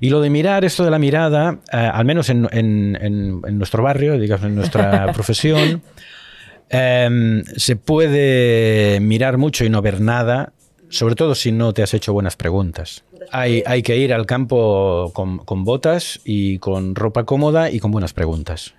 Y lo de mirar, esto de la mirada, eh, al menos en, nuestro barrio, digamos en nuestra profesión, em, se puede mirar mucho y no ver nada, sobre todo si no te has hecho buenas preguntas. Hay, que ir al campo con botas y con ropa cómoda y con buenas preguntas.